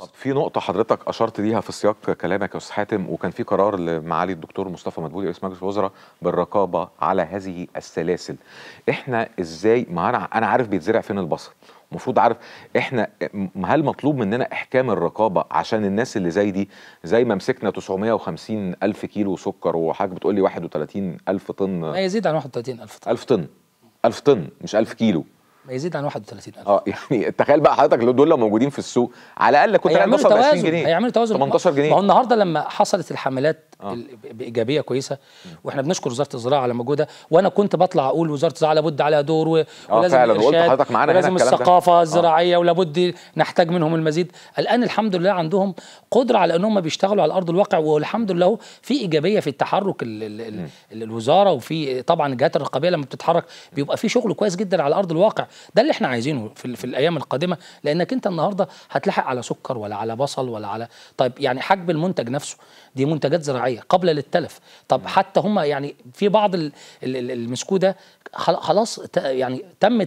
مصر في نقطة حضرتك أشرت ليها في سياق كلامك يا أستاذ حاتم وكان في قرار لمعالي الدكتور مصطفى مدبولي رئيس مجلس الوزراء بالرقابة على هذه السلاسل إحنا إزاي ما أنا عارف بيتزرع فين البصل المفروض عارف احنا هل مطلوب مننا احكام الرقابه عشان الناس اللي زي دي زي ما مسكنا 950 الف كيلو سكر وحاجه بتقول لي 31 الف طن ما يزيد عن 31 الف طن 1000 طن 1000 طن مش 1000 كيلو ما يزيد عن 31000 اه يعني تخيل بقى حضرتك لو دول لو موجودين في السوق على الاقل كنت هيعملوا توازن جنيه هيعملوا توازن 18 جنيه ما هو النهارده لما حصلت الحملات آه. بايجابيه كويسه واحنا بنشكر وزاره الزراعه على مجهودها وانا كنت بطلع اقول وزاره الزراعه لابد عليها دور آه، ولازم فعلا حضرتك معانا لازم الثقافه ده. آه. الزراعيه ولابد نحتاج منهم المزيد الان الحمد لله عندهم قدره على انهم بيشتغلوا على ارض الواقع والحمد لله في ايجابيه في التحرك الـ الـ الـ الوزاره وفي طبعا الجهات الرقابيه لما بتتحرك بيبقى في شغل كويس جدا على ارض الواقع ده اللي احنا عايزينه في, في الايام القادمه لانك انت النهارده هتلحق على سكر ولا على بصل ولا على طيب يعني حجب المنتج نفسه دي منتجات زراعيه الطبيعيه قبل للتلف طب نعم. حتى هم يعني في بعض ده خلاص يعني تم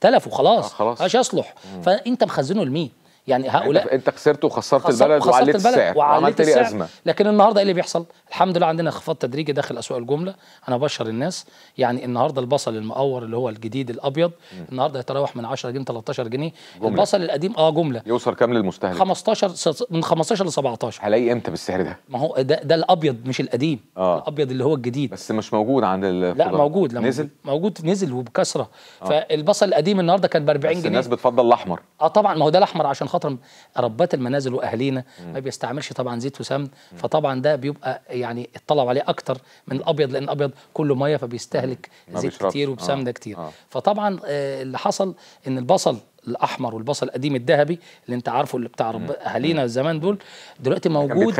تلفه خلاص آه خلاص مش يصلح فانت مخزنه لمين يعني, يعني هؤلاء انت خسرت وخسرت البلد وعليت السعر وعملت لي ازمه لكن النهارده ايه اللي بيحصل؟ الحمد لله عندنا انخفاض تدريجي داخل اسواق الجمله انا بشر الناس يعني النهارده البصل المقور اللي هو الجديد الابيض م. النهارده يتراوح من 10 جنيه 13 جنيه جملة. البصل القديم اه جمله يوصل كام للمستهلك؟ 15 من 15 ل 17 هلاقي امتى بالسعر ده؟ ما هو ده ده الابيض مش القديم آه. الابيض اللي هو الجديد بس مش موجود عند الخضار. لا موجود لما نزل موجود نزل وبكثره آه. فالبصل القديم النهارده كان ب 40 جنيه الناس بتفضل الاحمر اه طبعا ما هو ده الاحمر عشان فتره ربات المنازل واهالينا ما بيستعملش طبعا زيت وسمن فطبعا ده بيبقى يعني اطلعوا عليه اكتر من الابيض لان الابيض كله ميه فبيستهلك زيت كتير وبسمنه آه. كتير آه. فطبعا آه، اللي حصل ان البصل الاحمر والبصل القديم الذهبي اللي انت عارفه اللي بتاع اهالينا زمان دول دلوقتي موجود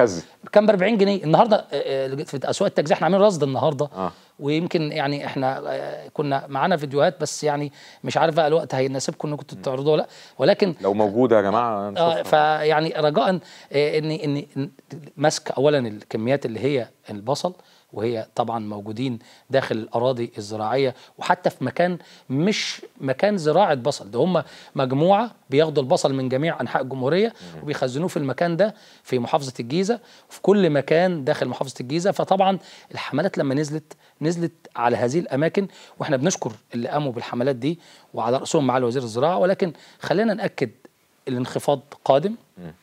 كان ب 40 جنيه النهارده آه، آه، في اسواق التجزئه احنا عاملين رصد النهارده آه. ويمكن يعني احنا آه، كنا معانا فيديوهات بس يعني مش عارف بقى الوقت هيناسبكم انكم تعرضوها ولا ولكن لو موجوده يا جماعه اه فيعني رجاء آه، ان ان ماسك اولا الكميات اللي هي البصل وهي طبعا موجودين داخل الاراضي الزراعيه وحتى في مكان مش مكان زراعه بصل ده هم مجموعه بياخدوا البصل من جميع انحاء الجمهوريه وبيخزنوه في المكان ده في محافظه الجيزه في كل مكان داخل محافظه الجيزه فطبعا الحملات لما نزلت نزلت على هذه الاماكن واحنا بنشكر اللي قاموا بالحملات دي وعلى راسهم معالي وزير الزراعه ولكن خلينا ناكد الانخفاض قادم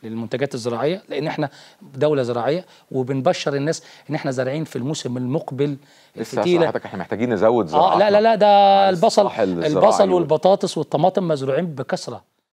للمنتجات الزراعيه لان احنا دوله زراعيه وبنبشر الناس ان احنا زارعين في الموسم المقبل الفتيله حضرتك احنا محتاجين نزود زراعه اه لا لا لا ده البصل البصل والبطاطس والطماطم مزروعين بكثره